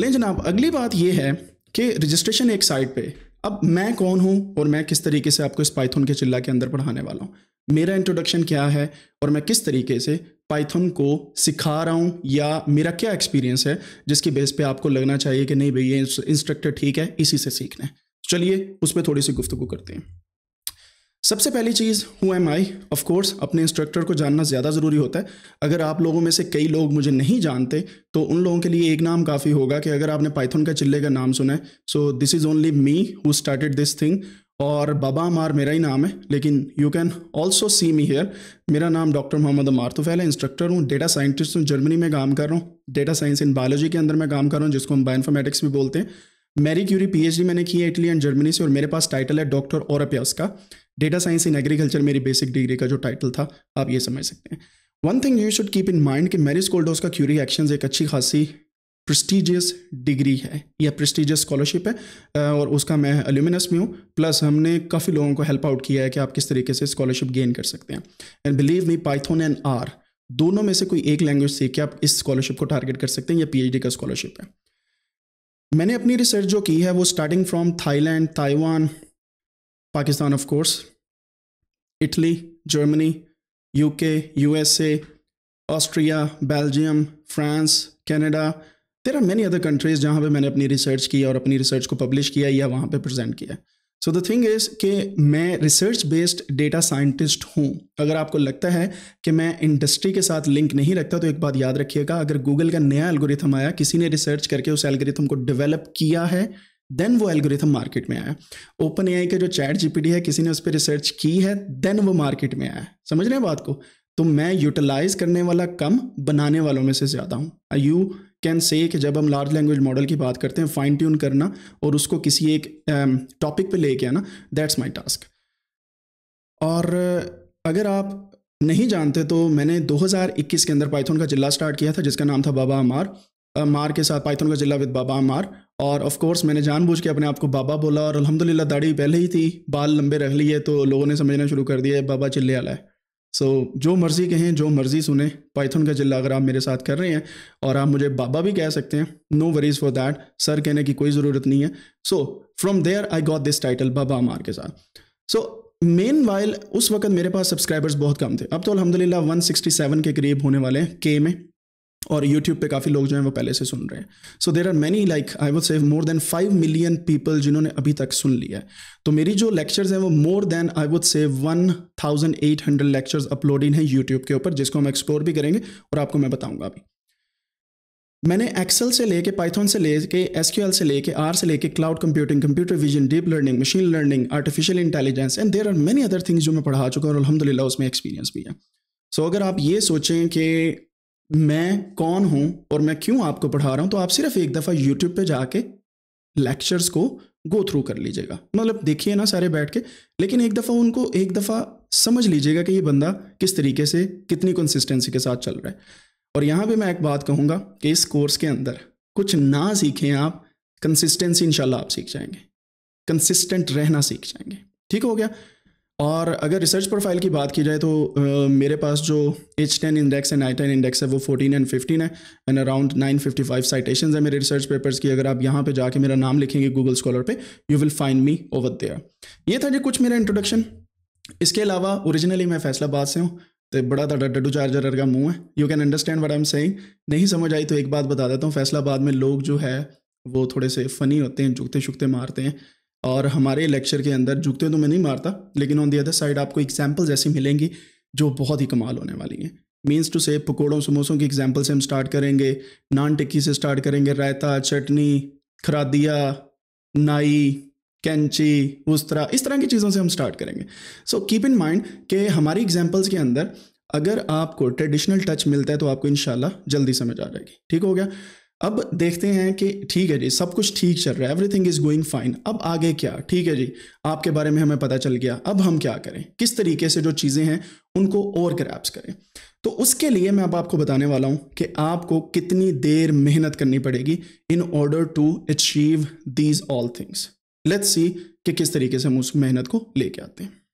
लेकिन जनाब अगली बात यह है कि रजिस्ट्रेशन एक साइड पे अब मैं कौन हूँ और मैं किस तरीके से आपको इस पाइथन के चिल्ला के अंदर पढ़ाने वाला हूँ मेरा इंट्रोडक्शन क्या है और मैं किस तरीके से पाइथन को सिखा रहा हूँ या मेरा क्या एक्सपीरियंस है जिसकी बेस पे आपको लगना चाहिए कि नहीं भैया इंस्ट्रक्टर ठीक है इसी से सीखना है चलिए उस पर थोड़ी सी गुफ्तु करते हैं सबसे पहली चीज़ हु एम आई ऑफकोर्स अपने इंस्ट्रक्टर को जानना ज़्यादा ज़रूरी होता है अगर आप लोगों में से कई लोग मुझे नहीं जानते तो उन लोगों के लिए एक नाम काफ़ी होगा कि अगर आपने पाइथन का चिल्ले का नाम सुना है so this is only me who started this thing और बाबा अमार मेरा ही नाम है लेकिन you can also see me here मेरा नाम डॉक्टर मोहम्मद अमार तो पहले इंस्ट्रक्टर हूँ डेटा साइंटिस्ट हूँ जर्मनी में काम कर रहा हूँ डेटा साइंस इन बायोलॉजी के अंदर मैं काम कर रहा हूँ जिसको हम बायोइन्फॉर्मेटिक्स भी बोलते हैं मैरी क्यूरी पीएचडी मैंने की है इटली एंड जर्मनी से और मेरे पास टाइटल है डॉक्टर और का डेटा साइंस इन एग्रीकल्चर मेरी बेसिक डिग्री का जो टाइटल था आप ये समझ सकते हैं one thing you should keep in mind कि मैरिज कोल्डोस का क्यूरी एक्शन एक अच्छी खासी प्रेस्टिजियस डिग्री है या प्रेस्टिजियस स्कॉलरशिप है और उसका मैं अल्यूमिनस में हूँ प्लस हमने काफ़ी लोगों को हेल्प आउट किया है कि आप किस तरीके से स्कॉलरशिप गेन कर सकते हैं and believe me Python and R दोनों में से कोई एक लैंग्वेज सीख के आप इस स्कॉलरशिप को टारगेट कर सकते हैं या पी का स्कॉलरशिप है मैंने अपनी रिसर्च जो की है वो starting from Thailand Taiwan Pakistan of course Italy Germany UK USA Austria Belgium France Canada there are many other countries जहाँ पे मैंने अपनी रिसर्च की और अपनी रिसर्च को पब्लिश किया या वहाँ पे प्रेजेंट किया सो द थिंग इज़ कि मैं रिसर्च बेस्ड डेटा साइंटिस्ट हूँ अगर आपको लगता है कि मैं इंडस्ट्री के साथ लिंक नहीं रखता तो एक बात याद रखिएगा अगर गूगल का नया एल्गोरिथम आया किसी ने रिसर्च करके उस एल्गोरिथम को डेवलप किया है देन वो एल्गोरिथम मार्केट में आया ओपन एआई का जो चैट जीपीटी है किसी ने उस पर रिसर्च की है देन वो मार्केट में आया समझ रहे हैं बात को तो मैं यूटिलाइज करने वाला कम बनाने वालों में से ज़्यादा हूँ यू कैन से कि जब हम लार्ज लैंग्वेज मॉडल की बात करते हैं फाइन ट्यून करना और उसको किसी एक टॉपिक पे लेके आना दैट्स माय टास्क और अगर आप नहीं जानते तो मैंने 2021 के अंदर पाइथन का जिला स्टार्ट किया था जिसका नाम था बाबा अमार मार के साथ पाइथन का जिला विद बाबा अमार और ऑफ कोर्स मैंने जानबूझ के अपने आप को बाबा बोला और अल्हम्दुलिल्लाह दाढ़ी पहले ही थी बाल लंबे रख लिए तो लोगों ने समझना शुरू कर दिया है बाबा चिल्ले आला है सो so, जो मर्ज़ी कहें जो मर्ज़ी सुने पाइथन का चिल्ला अगर आप मेरे साथ कर रहे हैं और आप मुझे बाबा भी कह सकते हैं no worries for that sir कहने की कोई ज़रूरत नहीं है so from there I got this title बाबा अमार के साथ सो मेन वाइल उस वक्त मेरे पास सब्सक्राइबर्स बहुत कम थे अब तो अलहमदिल्ला वन के करीब होने वाले हैं के में और यूट्यूब पे काफ़ी लोग जो हैं वो पहले से सुन रहे हैं so there are many like I would say more than five million people जिन्होंने अभी तक सुन लिया है तो मेरी जो लेक्चर्स हैं वो more than I would say one thousand eight hundred lectures upload इन है यूट्यूब के ऊपर जिसको हम एक्सप्लोर भी करेंगे और आपको मैं बताऊंगा अभी मैंने एक्सेल से लेके पाइथन से लेके एस से लेके आर से लेके cloud computing computer vision deep learning machine learning artificial intelligence and there are many other things जो मैं पढ़ा चुका हूँ और अलहमदिल्ला उसमें एक्सपीरियंस भी है सो so, अगर आप ये सोचें कि मैं कौन हूं और मैं क्यों आपको पढ़ा रहा हूं तो आप सिर्फ एक दफ़ा यूट्यूब पे जाके लेक्चर्स को गो थ्रू कर लीजिएगा मतलब देखिए ना सारे बैठ के लेकिन एक दफ़ा उनको एक दफ़ा समझ लीजिएगा कि ये बंदा किस तरीके से कितनी कंसिस्टेंसी के साथ चल रहा है और यहां पर मैं एक बात कहूंगा कि इस कोर्स के अंदर कुछ ना सीखें आप कंसिस्टेंसी इंशाल्लाह आप सीख जाएंगे कंसिस्टेंट रहना सीख जाएंगे ठीक हो गया और अगर रिसर्च प्रोफाइल की बात की जाए तो आ, मेरे पास जो H ten index and I ten index है वो फोर्टीन एंड फिफ्टीन है and around nine fifty five citation है मेरे रिसर्च पेपर्स की अगर आप यहाँ पे जाके मेरा नाम लिखेंगे गूगल स्कॉलर पे you will find me over there ये था जी कुछ मेरा इंट्रोडक्शन इसके अलावा ओरिजिनली मैं फैसलाबाद से हूँ तो बड़ा था डड्डू चार्जर का मुंह है you can understand what I am saying नहीं समझ आई तो एक बात बता देता हूँ फैसलाबाद में लोग जो है वो थोड़े से फ़नी होते हैं चुकते छुकते मारते हैं और हमारे लेक्चर के अंदर झुकते तो मैं नहीं मारता लेकिन ऑन दी अदर साइड आपको एग्जाम्पल्स ऐसी मिलेंगी जो बहुत ही कमाल होने वाली हैं मीन्स टू से पकौड़ों समोसों की एग्जाम्पल से हम स्टार्ट करेंगे नान टिक्की से स्टार्ट करेंगे रायता चटनी खरादिया नाई कैंची उस्तरा इस तरह की चीज़ों से हम स्टार्ट करेंगे सो कीप इन माइंड कि हमारी एग्जाम्पल्स के अंदर अगर आपको ट्रेडिशनल टच मिलता है तो आपको इन जल्दी समझ आ जाएगी ठीक हो गया अब देखते हैं कि ठीक है जी सब कुछ ठीक चल रहा है एवरीथिंग इज़ गोइंग फाइन अब आगे क्या ठीक है जी आपके बारे में हमें पता चल गया अब हम क्या करें किस तरीके से जो चीज़ें हैं उनको और ग्रैप्स करें तो उसके लिए मैं अब आपको बताने वाला हूँ कि आपको कितनी देर मेहनत करनी पड़ेगी in order to achieve these all things let's see कि किस तरीके से हम उस मेहनत को लेके आते हैं